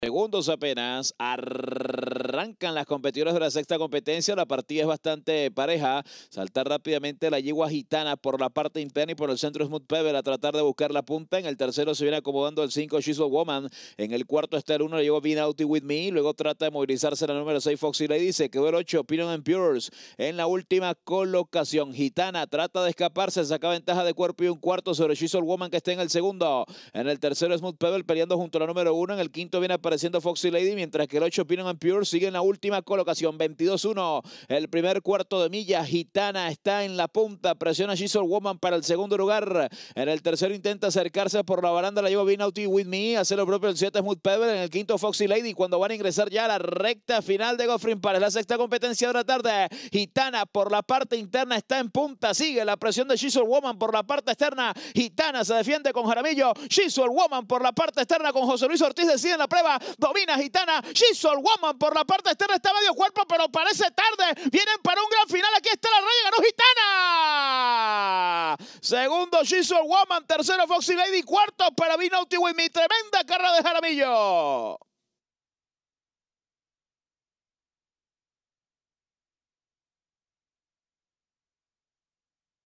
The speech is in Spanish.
Segundos apenas, arrancan las competidoras de la sexta competencia, la partida es bastante pareja, saltar rápidamente la yegua gitana por la parte interna y por el centro Smooth Pebble a tratar de buscar la punta, en el tercero se viene acomodando el 5 She's Woman, en el cuarto está el 1, la yegua With Me, luego trata de movilizarse la número 6 Foxy Lady, se quedó el 8 Pinon and Pures, en la última colocación, Gitana trata de escaparse, saca ventaja de cuerpo y un cuarto sobre She's Woman que está en el segundo, en el tercero Smooth Pebble peleando junto a la número 1, en el quinto viene a apareciendo Foxy Lady, mientras que el 8 Pinon Pure sigue en la última colocación, 22-1. El primer cuarto de milla, Gitana está en la punta, presiona Giselle Woman para el segundo lugar. En el tercero intenta acercarse por la baranda, la lleva Binauti With Me, hace lo propio el 7 Smooth Pebble, en el quinto Foxy Lady, cuando van a ingresar ya a la recta final de Goffrin para la sexta competencia de la tarde. Gitana por la parte interna está en punta, sigue la presión de Giselle Woman por la parte externa. Gitana se defiende con Jaramillo, Giselle Woman por la parte externa con José Luis Ortiz decide la prueba domina Gitana, all Woman por la parte externa, está medio cuerpo, pero parece tarde, vienen para un gran final, aquí está la raya, ganó Gitana. Segundo all Woman, tercero Foxy Lady, cuarto para y mi tremenda carrera de Jaramillo.